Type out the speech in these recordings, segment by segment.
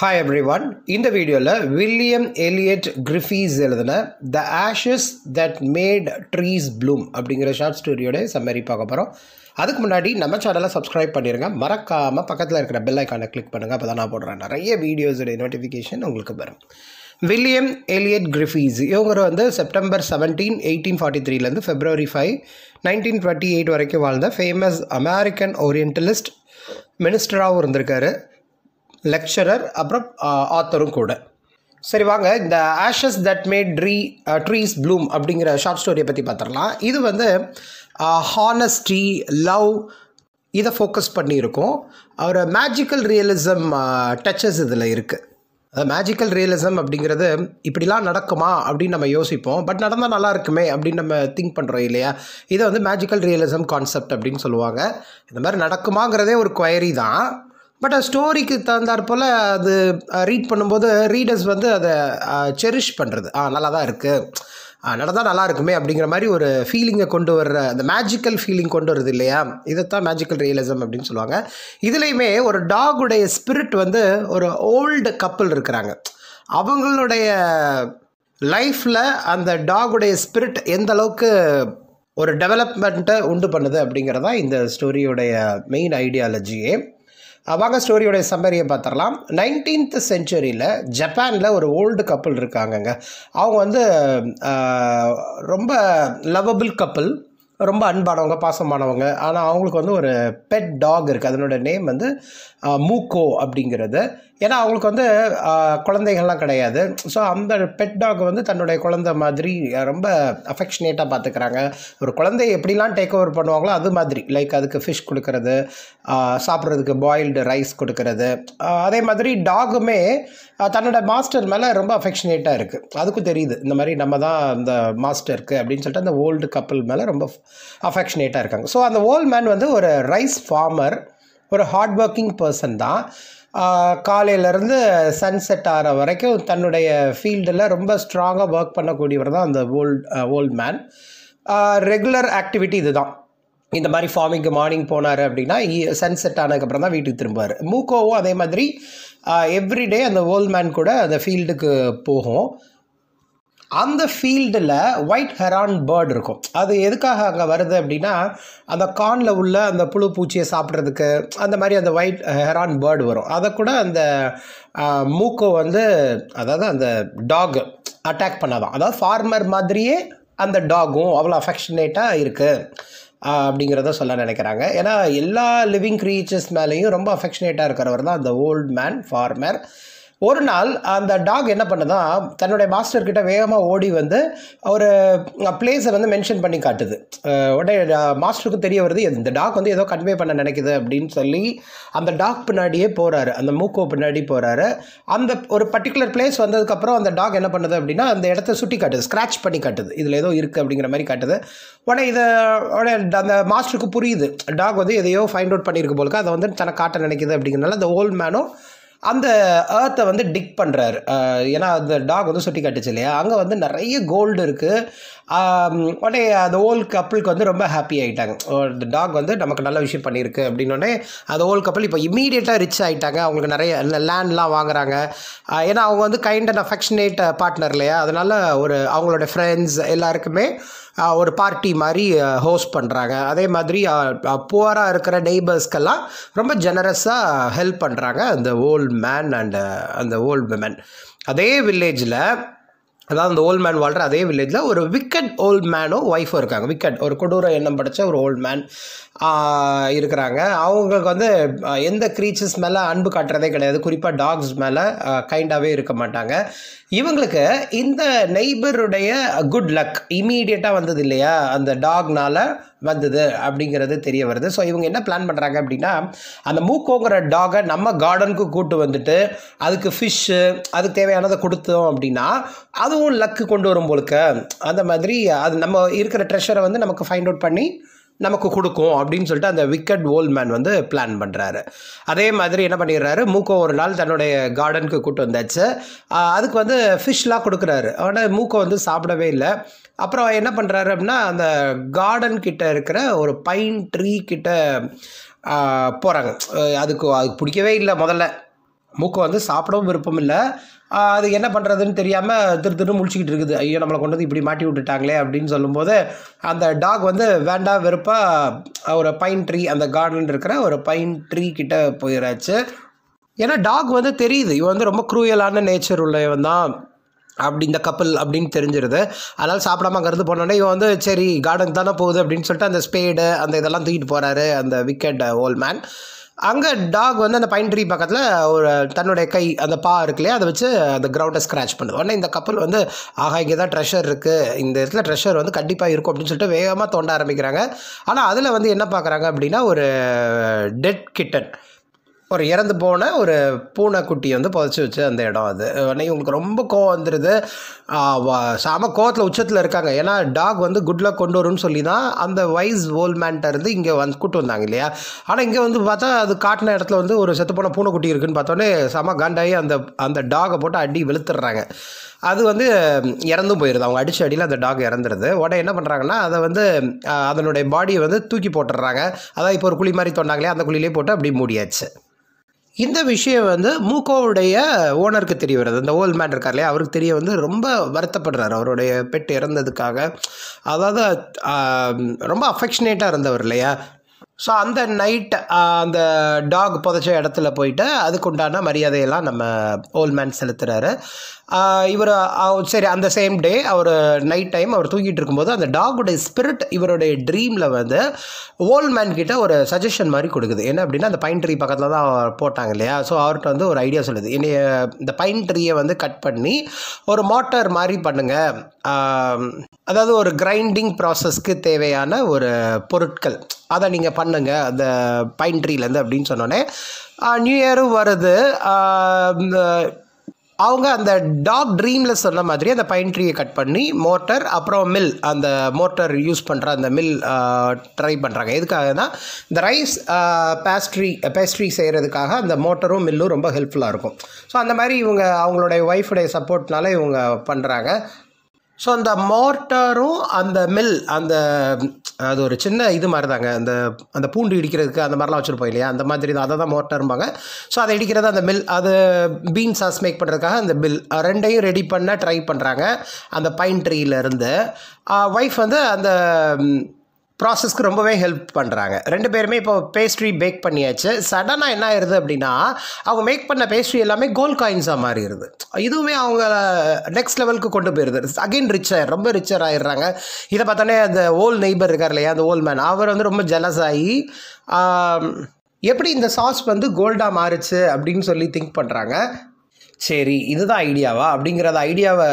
hi every one இந்த வீடியோவில் William Elliot Griffis எழுதின the Ashes that made trees bloom அப்படிங்கிற ஷார்ட் ஸ்டோரியோட சம்மரி பார்க்க போகிறோம் அதுக்கு முன்னாடி நம்ம சேனலை சப்ஸ்கிரைப் பண்ணிடுங்க மறக்காமல் பக்கத்தில் இருக்கிற பெல் ஐக்கானை கிளிக் பண்ணுங்கள் அப்போ தான் நான் போடுறேன் நிறைய வீடியோஸுடைய நோட்டிஃபிகேஷன் உங்களுக்கு வரும் வில்லியம் எலியட் கிரிஃபீஸ் இவங்க வந்து செப்டம்பர் செவன்டீன் எயிட்டீன் ஃபார்ட்டி த்ரீலேருந்து February five nineteen twenty eight வரைக்கும் வாழ்ந்த ஃபேமஸ் அமெரிக்கன் ஓரியன்டலிஸ்ட் மினிஸ்டராகவும் இருந்திருக்காரு லெக்சரர் அப்புறம் ஆத்தரும் கூட சரி வாங்க இந்த Ashes that made tree trees bloom அப்படிங்கிற ஷார்ட் ஸ்டோரியை பற்றி பார்த்துடலாம் இது வந்து ஹானஸ்டி லவ் இதை ஃபோக்கஸ் பண்ணியிருக்கோம் அவர் மேஜிக்கல் ரியலிசம் டச்சஸ் இதில் இருக்குது அது மேஜிக்கல் ரியலிசம் அப்படிங்கிறது இப்படிலாம் நடக்குமா அப்படின்னு நம்ம யோசிப்போம் பட் நடந்தால் நல்லா இருக்குமே அப்படின்னு நம்ம திங்க் பண்ணுறோம் இல்லையா இதை வந்து மேஜிக்கல் ரியலிசம் கான்செப்ட் அப்படின்னு சொல்லுவாங்க இந்த மாதிரி நடக்குமாங்கிறதே ஒரு குயரி தான் பட் ஸ்டோரிக்கு தகுந்தாற் போல் அது ரீட் பண்ணும்போது ரீடர்ஸ் வந்து அதை செரிஷ் பண்ணுறது ஆ நல்லா தான் இருக்குது நடந்தால் நல்லா இருக்குமே அப்படிங்கிற மாதிரி ஒரு ஃபீலிங்கை கொண்டு வர்ற அந்த மேஜிக்கல் ஃபீலிங் கொண்டு வருது இல்லையா இதைத்தான் மேஜிக்கல் ரியலிசம் அப்படின்னு சொல்லுவாங்க இதுலேயுமே ஒரு டாகுடைய ஸ்பிரிட் வந்து ஒரு ஓல்டு கப்பல் இருக்கிறாங்க அவங்களுடைய லைஃப்பில் அந்த டாகுடைய ஸ்பிரிட் எந்த அளவுக்கு ஒரு டெவலப்மெண்ட்டை உண்டு பண்ணுது அப்படிங்கிறதான் இந்த ஸ்டோரியோடைய மெயின் ஐடியாலஜியே வாங்க ஸ்டோரியோடைய சம்மரியை பார்த்துடலாம் நைன்டீன்த் செஞ்சுரியில் ஜப்பானில் ஒரு ஓல்டு கப்பல் இருக்காங்கங்க அவங்க வந்து ரொம்ப லவ்வபிள் கப்புள் ரொம்ப அன்பானவங்க பாசமானவங்க ஆனால் அவங்களுக்கு வந்து ஒரு பெட் டாக் இருக்குது அதனோட நேம் வந்து மூக்கோ அப்படிங்கிறது ஏன்னா அவங்களுக்கு வந்து குழந்தைகள்லாம் கிடையாது ஸோ அந்த பெட் டாக் வந்து தன்னுடைய குழந்தை மாதிரி ரொம்ப அஃபெக்ஷனேட்டாக பார்த்துக்கிறாங்க ஒரு குழந்தைய எப்படிலாம் டேக் ஓவர் பண்ணுவாங்களோ அது மாதிரி லைக் அதுக்கு ஃபிஷ் கொடுக்கறது சாப்பிட்றதுக்கு பாயில்டு ரைஸ் கொடுக்கறது அதே மாதிரி டாகுமே தன்னோட மாஸ்டர் மேலே ரொம்ப அஃபெக்ஷனேட்டாக இருக்குது அதுக்கும் தெரியுது இந்த மாதிரி நம்ம தான் அந்த மாஸ்டருக்கு அப்படின்னு சொல்லிட்டு அந்த ஓல்டு கப்பல் மேலே ரொம்ப அஃபெக்ஷனேட்டாக இருக்காங்க ஸோ அந்த ஓல்ட் மேன் வந்து ஒரு ரைஸ் ஃபார்மர் ஒரு ஹார்ட் ஒர்க்கிங் பர்சன் தான் காலையிலேருந்து சன்செட் ஆகிற வரைக்கும் தன்னுடைய ஃபீல்டில் ரொம்ப ஸ்ட்ராங்காக ஒர்க் பண்ணக்கூடியவர் தான் அந்த old old man regular activity இதுதான் இந்த மாதிரி ஃபார்மிங்க்கு மார்னிங் போனார் அப்படின்னா சன்செட் ஆனதுக்கப்புறம் தான் வீட்டுக்கு திரும்புவார் மூக்கோவும் அதே மாதிரி எவ்ரிடே அந்த ஓல்ட் மேன் கூட அந்த ஃபீல்டுக்கு போகும் அந்த ஃபீல்டில் ஒயிட் ஹெரான் பேர்டு இருக்கும் அது எதுக்காக அங்கே வருது அப்படின்னா அந்த கார்னில் உள்ள அந்த புழு பூச்சியை சாப்பிட்றதுக்கு அந்த மாதிரி அந்த ஒயிட் ஹெரான் பேர்டு வரும் அதை கூட அந்த மூக்கை வந்து அதாவது அந்த டாக் அட்டாக் பண்ணாதான் அதாவது ஃபார்மர் மாதிரியே அந்த டாகும் அவ்வளோ அஃபெக்ஷனேட்டாக இருக்குது அப்படிங்கிறத சொல்ல நினைக்கிறாங்க ஏன்னா எல்லா லிவிங் க்ரீச்சர்ஸ் மேலேயும் ரொம்ப அஃபெக்ஷனேட்டாக இருக்கிறவர் தான் அந்த ஓல்டு மேன் ஃபார்மர் ஒரு நாள் அந்த டாக் என்ன பண்ணுதான் தன்னுடைய மாஸ்டர்கிட்ட வேகமாக ஓடி வந்து ஒரு பிளேஸை வந்து மென்ஷன் பண்ணி காட்டுது உடனே மாஸ்டருக்கு தெரிய வருது இந்த டாக் வந்து ஏதோ கன்வே பண்ண நினைக்குது அப்படின்னு சொல்லி அந்த டாக் பின்னாடியே போகிறாரு அந்த மூக்கோ பின்னாடி போகிறாரு அந்த ஒரு பர்டிகுலர் பிளேஸ் வந்ததுக்கப்புறம் அந்த டாக் என்ன பண்ணுது அப்படின்னா அந்த இடத்த சுட்டி காட்டுது ஸ்க்ராச் பண்ணி காட்டுது இதில் ஏதோ இருக்குது அப்படிங்கிற மாதிரி காட்டுது உடனே இதை உடனே அந்த மாஸ்டருக்கு புரியுது டாக் வந்து எதையோ ஃபைண்ட் அவுட் பண்ணியிருக்கு போலுக்கு அதை வந்து தனக்கு காட்ட நினைக்கிது அப்படிங்கிறனால அந்த ஓல்டு மேனும் அந்த ஏர்த்தை வந்து டிக் பண்ணுறார் ஏன்னா அந்த டாக் வந்து சுட்டி காட்டுச்சு இல்லையா அங்கே வந்து நிறைய கோல்டு இருக்குது உடனே அந்த ஓல் கப்புளுக்கு வந்து ரொம்ப ஹாப்பி ஆகிட்டாங்க இந்த டாக் வந்து நமக்கு நல்ல விஷயம் பண்ணியிருக்கு அப்படின்னோடனே அந்த ஓல் கப்பல் இப்போ இமீடியட்டாக ரிச் ஆகிட்டாங்க அவங்களுக்கு நிறைய லேண்ட்லாம் வாங்குறாங்க ஏன்னா அவங்க வந்து கைண்ட் அண்ட் அஃபெக்ஷனேட் பார்ட்னர் இல்லையா அதனால் ஒரு அவங்களோட ஃப்ரெண்ட்ஸ் எல்லாருக்குமே ஒரு பார்ட்டி மாதிரி ஹோஸ்ட் பண்ணுறாங்க அதே மாதிரி புவராக இருக்கிற நெய்பர்ஸ்க்கெல்லாம் ரொம்ப ஜெனரஸாக ஹெல்ப் பண்ணுறாங்க அந்த ஓல்டு மேன் அண்ட் அந்த ஓல்டு விமன் அதே வில்லேஜில் அதாவது அந்த ஓல்டு மேன் வாழ்கிற அதே வில்லேஜில் ஒரு விக்கெட் ஓல்டு மேனும் ஒய்ஃபும் இருக்காங்க விக்கெட் ஒரு கொடூர எண்ணம் படைச்ச ஒரு ஓல்டு மேன் இருக்கிறாங்க அவங்களுக்கு வந்து எந்த க்ரீச்சர்ஸ் மேலே அன்பு காட்டுறதே கிடையாது குறிப்பாக டாக்ஸ் மேலே கைண்டாகவே இருக்க மாட்டாங்க இவங்களுக்கு இந்த நெய்பருடைய குட் லக் இமீடியட்டாக வந்தது இல்லையா அந்த டாக்னால் வந்தது அப்படிங்கிறது தெரிய வருது ஸோ இவங்க என்ன பிளான் பண்ணுறாங்க அப்படின்னா அந்த மூக்கோங்கிற டாகை நம்ம கார்டனுக்கு கூப்பிட்டு வந்துட்டு அதுக்கு ஃபிஷ்ஷு அதுக்கு தேவையானதை கொடுத்தோம் அப்படின்னா அதுவும் லக்கு கொண்டு வரும் போலுக்கு அந்த மாதிரி அது நம்ம இருக்கிற ட்ரெஷரை வந்து நமக்கு ஃபைண்ட் அவுட் பண்ணி நமக்கு கொடுக்கும் அப்படின்னு சொல்லிட்டு அந்த விக்கெட் ஓல்ட் மேன் வந்து பிளான் பண்ணுறாரு அதே மாதிரி என்ன பண்ணிடுறாரு மூக்கோ ஒரு நாள் தன்னுடைய கார்டனுக்கு கூட்டு வந்தாச்சு அதுக்கு வந்து ஃபிஷ்லாம் கொடுக்குறாரு ஆனால் மூக்கோ வந்து சாப்பிடவே இல்லை அப்புறம் என்ன பண்ணுறாரு அப்படின்னா அந்த கார்டன் கிட்ட இருக்கிற ஒரு பைன் ட்ரீ கிட்ட போகிறாங்க அதுக்கு அது பிடிக்கவே இல்லை முதல்ல மூக்கை வந்து சாப்பிடவும் விருப்பம் இல்லை அது என்ன பண்ணுறதுன்னு தெரியாமல் திரு திரு முழிச்சிக்கிட்டு இருக்குது ஐயோ நம்மளை கொண்டு வந்து இப்படி மாட்டி விட்டுட்டாங்களே அப்படின்னு சொல்லும்போது அந்த டாக் வந்து வேண்டாம் வெறுப்பாக ஒரு பைன் ட்ரீ அந்த கார்டன் இருக்கிற ஒரு பைன் ட்ரீ கிட்டே போயிடாச்சு ஏன்னா டாக் வந்து தெரியுது இவன் வந்து ரொம்ப குரூயலான நேச்சர் உள்ளவன் தான் அப்படி இந்த கப்பல் அப்படின்னு தெரிஞ்சிருது அதனால் சாப்பிடாம கருது போனோடனே இவன் வந்து சரி கார்டனுக்கு தானே போகுது அப்படின்னு சொல்லிட்டு அந்த ஸ்பேடு அந்த இதெல்லாம் தூக்கிட்டு போகிறாரு அந்த விக்கெட் ஓல்ட் மேன் அங்கே டாக் வந்து அந்த பைன் ட்ரீ பக்கத்தில் ஒரு தன்னுடைய கை அந்த பா இருக்குல்லையே அதை வச்சு அந்த கிரவுண்டை ஸ்க்ராச் பண்ணுது உடனே இந்த கப்பல் வந்து ஆகா இங்கே தான் ட்ரெஷர் இருக்குது இந்த இடத்துல ட்ரெஷர் வந்து கண்டிப்பாக இருக்கும் அப்படின்னு சொல்லிட்டு வேகமாக தோண்ட ஆரம்பிக்கிறாங்க ஆனால் அதில் வந்து என்ன பார்க்குறாங்க அப்படின்னா ஒரு டெட் கிட்டன் ஒரு இறந்து போன ஒரு பூனைக்குட்டி வந்து புதைச்சி வச்சு அந்த இடம் அது உடனே உங்களுக்கு ரொம்ப கோவம் வந்துடுது சாம கோவத்தில் உச்சத்தில் இருக்காங்க ஏன்னா டாக் வந்து குட்லக் கொண்டு வரும்னு சொல்லி தான் அந்த வைஸ் ஓல்மேன்ட்ட இருந்து இங்கே வந்து கூட்டு வந்தாங்க இல்லையா ஆனால் இங்கே வந்து பார்த்தா அது காட்டின இடத்துல வந்து ஒரு செத்துப்போன பூனைக்குட்டி இருக்குன்னு பார்த்தோன்னே செம காண்டாகி அந்த அந்த டாகை போட்டு அடி வெளுத்துடுறாங்க அது வந்து இறந்தும் போயிடுது அவங்க அடித்த அடியில் அந்த டாக் இறந்துருது உடனே என்ன பண்ணுறாங்கன்னா அதை வந்து அதனுடைய பாடியை வந்து தூக்கி போட்டுடுறாங்க அதான் இப்போ ஒரு குழி மாதிரி தோண்டாங்களே அந்த குழியிலே போட்டு அப்படியே மூடியாச்சு இந்த விஷயம் வந்து மூக்கோவுடைய ஓனருக்கு தெரிய வருது அந்த ஓல்ட் மேன் இருக்கார் இல்லையா அவருக்கு தெரிய வந்து ரொம்ப வருத்தப்படுறாரு அவருடைய பெட் இறந்ததுக்காக அதாவது ரொம்ப அஃபெக்ஷனேட்டாக இருந்தவர் இல்லையா ஸோ அந்த நைட் அந்த டாக் புதைச்ச இடத்துல போயிட்டு அதுக்குண்டான மரியாதையெல்லாம் நம்ம ஓல்ட் மேன் செலுத்துகிறாரு இவர் சரி அந்த சேம் டே அவர் நைட் டைம் அவர் தூங்கிட்டு இருக்கும்போது அந்த டாகுடைய ஸ்பிரிட் இவருடைய ட்ரீமில் வந்து ஓல்ட் மேன் கிட்டே ஒரு சஜஷன் மாதிரி கொடுக்குது என்ன அப்படின்னா அந்த பைன் ட்ரீ பக்கத்தில் தான் அவர் போட்டாங்க இல்லையா ஸோ அவர்கிட்ட வந்து ஒரு ஐடியா சொல்லுது என்னைய இந்த பைன் ட்ரீயை வந்து கட் பண்ணி ஒரு மோட்டார் மாதிரி பண்ணுங்கள் அதாவது ஒரு கிரைண்டிங் ப்ராசஸ்க்கு தேவையான ஒரு பொருட்கள் அதை நீங்கள் பண்ணுங்கள் அந்த பைன் ட்ரீலேருந்து அப்படின்னு சொன்னோன்னே நியூ இயரும் வருது அவங்க அந்த டாக் ட்ரீமில் சொன்ன மாதிரி அந்த பைன் ட்ரீயை கட் பண்ணி மோட்டர் அப்புறம் மில் அந்த மோட்டர் யூஸ் பண்ணுற அந்த மில் ட்ரை பண்ணுறாங்க எதுக்காகனா இந்த ரைஸ் பேஸ்ட்ரி பேஸ்ட்ரி செய்கிறதுக்காக அந்த மோட்டரும் மில்லும் ரொம்ப ஹெல்ப்ஃபுல்லாக இருக்கும் ஸோ அந்த மாதிரி இவங்க அவங்களுடைய ஒய்ஃபுடைய சப்போர்ட்னால இவங்க பண்ணுறாங்க ஸோ அந்த மோட்டரும் அந்த மில் அந்த அது ஒரு சின்ன இது மாதிரி தாங்க அந்த அந்த பூண்டு இடிக்கிறதுக்கு அந்த மாதிரிலாம் வச்சுருப்போம் இல்லையா அந்த மாதிரி தான் அதை தான் மோட்டர்ம்பாங்க ஸோ அதை இடிக்கிறது அந்த மில் அது பீன் சாஸ் மேக் பண்ணுறதுக்காக அந்த பில் ரெண்டையும் ரெடி பண்ண ட்ரை பண்ணுறாங்க அந்த பைன் ட்ரீலேருந்து ஒய்ஃப் வந்து அந்த ப்ராசஸ்க்கு ரொம்பவே ஹெல்ப் பண்ணுறாங்க ரெண்டு பேருமே இப்போ பேஸ்ட்ரி பேக் பண்ணியாச்சு சடனாக என்ன ஆயிடுது அப்படின்னா அவங்க மேக் பண்ண பேஸ்ட்ரி எல்லாமே கோல்ட் காயின்ஸாக மாறிடுது இதுவுமே அவங்க நெக்ஸ்ட் லெவலுக்கு கொண்டு போயிடுது அகெயின் ரிச்சர் ரொம்ப ரிச்சர் ஆயிடுறாங்க இதை பார்த்தோன்னே அந்த ஓல் நெய்பர் இருக்கார் இல்லையா அந்த ஓல் மேன் அவர் வந்து ரொம்ப ஜெலஸ் ஆகி எப்படி இந்த சாஸ் வந்து கோல்டாக மாறுச்சு அப்படின்னு சொல்லி திங்க் பண்ணுறாங்க சரி இதுதான் ஐடியாவா அப்படிங்கிறத ஐடியாவை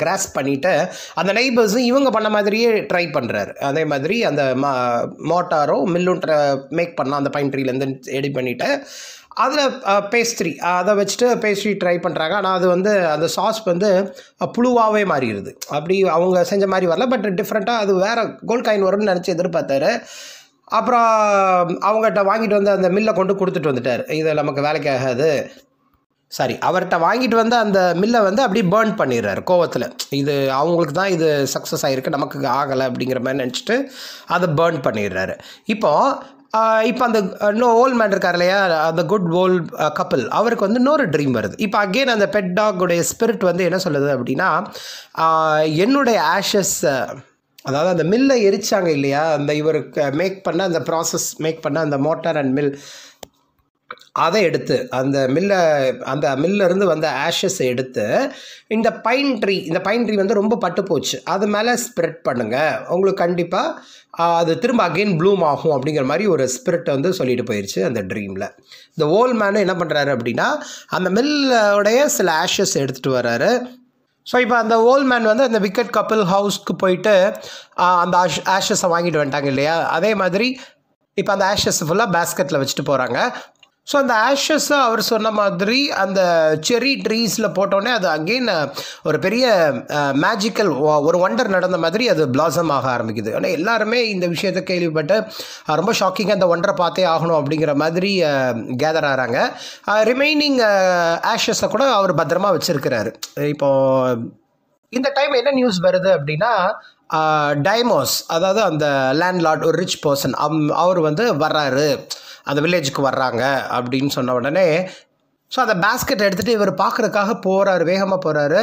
கிராஸ் பண்ணிவிட்டு அந்த நெய்பர்ஸும் இவங்க பண்ண மாதிரியே ட்ரை பண்ணுறாரு அதே மாதிரி அந்த மோட்டாரும் மில்லும் மேக் பண்ணால் அந்த பைன் ட்ரீலேருந்து எடி பண்ணிவிட்டு அதில் பேஸ்ட்ரி அதை வச்சுட்டு பேஸ்ட்ரி ட்ரை பண்ணுறாங்க ஆனால் அது வந்து அந்த சாஸ் வந்து புழுவாகவே மாறிடுது அப்படி அவங்க செஞ்ச மாதிரி வரல பட் டிஃப்ரெண்ட்டாக அது வேறு கோல்ட் காயின் வரும்னு நினச்சி எதிர்பார்த்தாரு அப்புறம் அவங்ககிட்ட வாங்கிட்டு வந்து அந்த மில்லை கொண்டு கொடுத்துட்டு வந்துட்டார் இது நமக்கு வேலைக்கு ஆகாது சாரி அவர்கிட்ட வாங்கிட்டு வந்து அந்த மில்லை வந்து அப்படியே பேர்ன் பண்ணிடுறாரு கோவத்தில் இது அவங்களுக்கு தான் இது சக்ஸஸ் ஆகிருக்கு நமக்கு ஆகலை அப்படிங்கிற மாதிரி நினச்சிட்டு அதை பேர்ன் பண்ணிடுறாரு இப்போது இப்போ அந்த இன்னும் ஓல்ட் மேன் இருக்கார் இல்லையா அந்த குட் ஓல் கப்பல் அவருக்கு வந்து இன்னொரு ட்ரீம் வருது இப்போ அகெயின் அந்த பெட் டாகுடைய ஸ்பிரிட் வந்து என்ன சொல்லுது அப்படின்னா என்னுடைய ஆஷஸ் அதாவது அந்த மில்லை எரிச்சாங்க இல்லையா அந்த இவருக்கு மேக் பண்ண அந்த ப்ராசஸ் மேக் பண்ண அந்த மோட்டார் அண்ட் மில் அதை எடுத்து அந்த மில்ல அந்த மில்லிருந்து வந்த ஆஷஸ் எடுத்து இந்த பைன் ட்ரீ இந்த பைன் ட்ரீ வந்து ரொம்ப பட்டு போச்சு அது மேலே ஸ்ப்ரெட் பண்ணுங்கள் உங்களுக்கு கண்டிப்பாக அது திரும்ப அகெயின் ப்ளூம் ஆகும் அப்படிங்கிற மாதிரி ஒரு ஸ்பிரிட் வந்து சொல்லிட்டு போயிடுச்சு அந்த ட்ரீமில் இந்த ஓல் மேனு என்ன பண்ணுறாரு அப்படின்னா அந்த மில்லோடைய சில ஆஷஸ் எடுத்துகிட்டு வர்றாரு ஸோ இப்போ அந்த ஓல்ட் மேன் வந்து அந்த விக்கெட் கப்பல் ஹவுஸ்க்கு போயிட்டு அந்த ஆஷ் ஆஷஸை வாங்கிட்டு வந்துட்டாங்க இல்லையா அதே மாதிரி இப்போ அந்த ஆஷஸ் ஃபுல்லாக பேஸ்கெட்டில் வச்சுட்டு போகிறாங்க ஸோ அந்த ஆஷஸை அவர் சொன்ன மாதிரி அந்த செரி ட்ரீஸில் போட்டோன்னே அது அகெயின் ஒரு பெரிய மேஜிக்கல் ஒரு ஒண்டர் நடந்த மாதிரி அது பிளாசம் ஆக ஆரம்பிக்குது ஆனால் எல்லாருமே இந்த விஷயத்தை கேள்விப்பட்டு ரொம்ப ஷாக்கிங்காக அந்த ஒண்டரை பார்த்தே ஆகணும் அப்படிங்கிற மாதிரி கேதர் ஆகிறாங்க ரிமைனிங் ஆஷஸை கூட அவர் பத்திரமா வச்சுருக்கிறாரு இப்போது இந்த டைம் என்ன நியூஸ் வருது அப்படின்னா டைமோஸ் அதாவது அந்த லேண்ட்லார்ட் ஒரு ரிச் பர்சன் அவர் வந்து வர்றாரு அந்த வில்லேஜுக்கு வர்றாங்க அப்படின்னு சொன்ன உடனே ஸோ அந்த பேஸ்கெட் எடுத்துகிட்டு இவர் பார்க்குறதுக்காக போகிறாரு வேகமாக போகிறாரு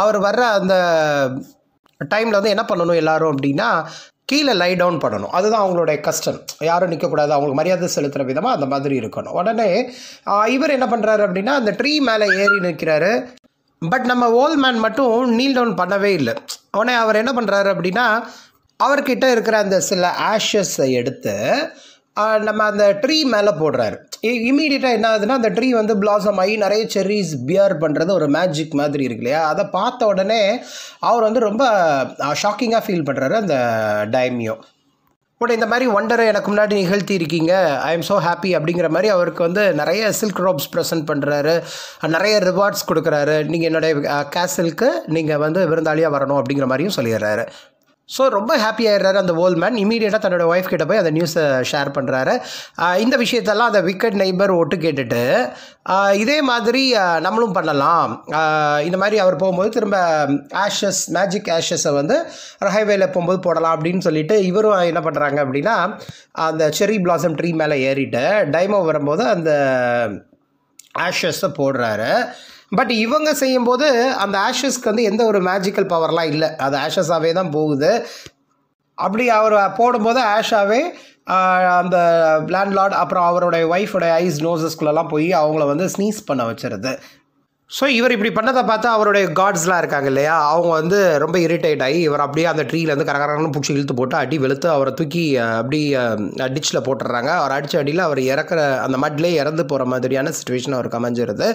அவர் வர்ற அந்த டைமில் வந்து என்ன பண்ணணும் எல்லாரும் அப்படின்னா கீழே லை டவுன் பண்ணணும் அதுதான் அவங்களுடைய கஷ்டம் யாரும் நிற்கக்கூடாது அவங்களுக்கு மரியாதை செலுத்துகிற விதமாக அந்த மாதிரி இருக்கணும் உடனே இவர் என்ன பண்ணுறாரு அப்படின்னா அந்த ட்ரீ மேலே ஏறி நிற்கிறாரு பட் நம்ம ஓல்ட் மேன் மட்டும் நீல் டவுன் பண்ணவே இல்லை உடனே அவர் என்ன பண்ணுறாரு அப்படின்னா அவர்கிட்ட இருக்கிற அந்த சில ஆஷஸை எடுத்து நம்ம அந்த ட்ரீ மேலே போடுறார் இமீடியட்டாக என்ன ஆகுதுன்னா அந்த ட்ரீ வந்து பிளாசம் ஆகி நிறைய செர்ரிஸ் பியர் பண்ணுறது ஒரு மேஜிக் மாதிரி இருக்கு இல்லையா அதை பார்த்த உடனே அவர் வந்து ரொம்ப ஷாக்கிங்காக ஃபீல் பண்ணுறாரு அந்த டைமியோ பட் இந்த மாதிரி ஒண்டரை எனக்கு முன்னாடி நிகழ்த்தி இருக்கீங்க ஐ எம் ஸோ ஹாப்பி அப்படிங்கிற மாதிரி அவருக்கு வந்து நிறைய சில்க் ரோப்ஸ் ப்ரெசென்ட் பண்ணுறாரு நிறைய ரிவார்ட்ஸ் கொடுக்குறாரு நீங்கள் என்னுடைய கேசலுக்கு நீங்கள் வந்து விருந்தாளியாக வரணும் அப்படிங்கிற மாதிரியும் சொல்லிடுறாரு ஸோ ரொம்ப ஹாப்பி ஆயிடுறாரு அந்த ஓல்ட் மேன் இமீடியட்டாக தன்னோட ஒய்ஃப் கிட்ட போய் அந்த நியூஸை ஷேர் பண்ணுறாரு இந்த விஷயத்தெல்லாம் அந்த விக்கெட் நெய்பர் ஒட்டு கேட்டுட்டு இதே மாதிரி நம்மளும் பண்ணலாம் இந்த மாதிரி அவர் போகும்போது திரும்ப ஆஷஸ் மேஜிக் ஆஷஸை வந்து ஹைவேல போகும்போது போடலாம் அப்படின்னு சொல்லிட்டு இவரும் என்ன பண்ணுறாங்க அப்படின்னா அந்த செரி பிளாசம் ட்ரீ மேலே ஏறிட்டு டைமோ வரும்போது அந்த ஆஷஸை போடுறாரு பட் இவங்க செய்யும்போது அந்த ஆஷஸ்க்கு வந்து எந்த ஒரு மேஜிக்கல் பவர்லாம் இல்லை அது ஆஷஸாகவே தான் போகுது அப்படி அவர் போடும்போது ஆஷாவே அந்த லேண்ட்லார்ட் அப்புறம் அவருடைய ஒய்ஃபுடைய ஐஸ் நோசஸ்குள்ளெல்லாம் போய் அவங்கள வந்து ஸ்னீஸ் பண்ண வச்சுருது ஸோ இவர் இப்படி பண்ணதை பார்த்தா அவருடைய காட்ஸ்லாம் இருக்காங்க இல்லையா அவங்க வந்து ரொம்ப இரிட்டேட் ஆகி இவர் அப்படியே அந்த ட்ரீலேருந்து கரகரங்கன்னு பிடிச்சி இழுத்து போட்டு அடி வெளுத்து அவரை தூக்கி அப்படி டிச்சில் போட்டுடுறாங்க அவர் அடித்த அடியில் அவர் இறக்குற அந்த மட்லேயே இறந்து போகிற மாதிரியான சுச்சுவேஷன் அவருக்கு அமைஞ்சிருது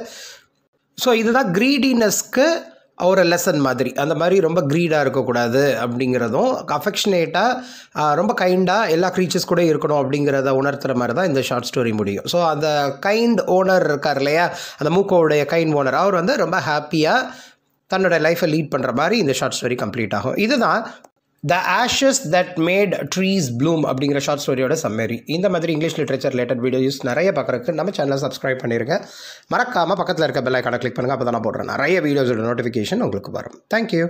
ஸோ இதுதான் க்ரீடினஸ்க்கு ஒரு லெசன் மாதிரி அந்த மாதிரி ரொம்ப க்ரீடாக இருக்கக்கூடாது அப்படிங்கிறதும் அஃபெக்ஷனேட்டாக ரொம்ப கைண்டாக எல்லா க்ரீச்சர்ஸ் கூட இருக்கணும் அப்படிங்கிறத உணர்த்துற மாதிரி தான் இந்த ஷார்ட் ஸ்டோரி முடியும் ஸோ அந்த கைண்ட் ஓனர் இருக்கார் இல்லையா அந்த மூக்கோவுடைய கைண்ட் ஓனர் அவர் வந்து ரொம்ப ஹாப்பியாக தன்னோட லைஃப்பை லீட் பண்ணுற மாதிரி இந்த ஷார்ட் ஸ்டோரி கம்ப்ளீட் ஆகும் இதுதான் the Ashes that made trees bloom அப்படிங்கிற ஷார்ட் ஸ்டோரியோட சம்மரி இந்த மாதிரி இங்கிலீஷ் லிட்ரேச்சர் ரிலேட்டட் வீடியோஸ் நிறைய பார்க்குறதுக்கு நம்ம சேனலை சப்ஸ்கிரைப் பண்ணிருங்க மறக்காமல் பக்கத்தில் இருக்க பெல்லைக்கான கிளிக் பண்ணுங்கள் அப்போ தான் போடுறேன் நிறைய வீடியோஸோட நோட்டிஃபிகேஷன் உங்களுக்கு வரும் தேங்க்யூ